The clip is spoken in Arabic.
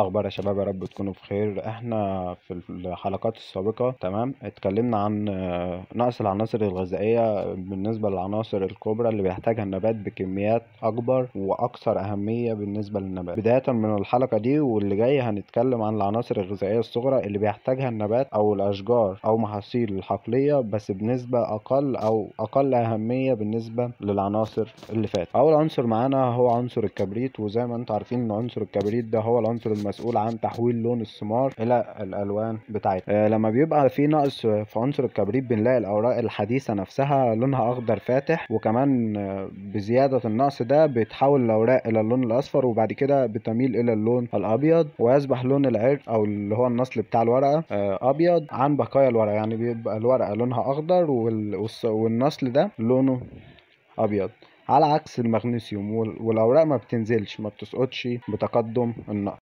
الاخبار يا شباب يا رب تكونوا بخير احنا في الحلقات السابقه تمام اتكلمنا عن آه، نقص العناصر الغذائيه بالنسبه للعناصر الكبرى اللي بيحتاجها النبات بكميات اكبر واكثر اهميه بالنسبه للنبات بدايه من الحلقه دي واللي جاي هنتكلم عن العناصر الغذائيه الصغرى اللي بيحتاجها النبات او الاشجار او محاصيل الحقليه بس بنسبه اقل او اقل اهميه بالنسبه للعناصر اللي فاتت اول عنصر معانا هو عنصر الكبريت وزي ما انتم عارفين ان عنصر الكبريت ده هو العنصر المسؤول عن تحويل لون السمار الى الالوان بتاعتها آه، لما بيبقى في نقص في عنصر الكبريت بنلاقي الاوراق الحديثه نفسها لونها اخضر فاتح وكمان آه، بزياده النقص ده بيتحول الاوراق الى اللون الاصفر وبعد كده بتميل الى اللون الابيض ويصبح لون العرق او اللي هو النصل بتاع الورقه آه، ابيض عن بقايا الورقه يعني بيبقى الورقه لونها اخضر والنصل ده لونه ابيض على عكس المغنيسيوم والاوراق ما بتنزلش ما بتسقطش بتقدم النقص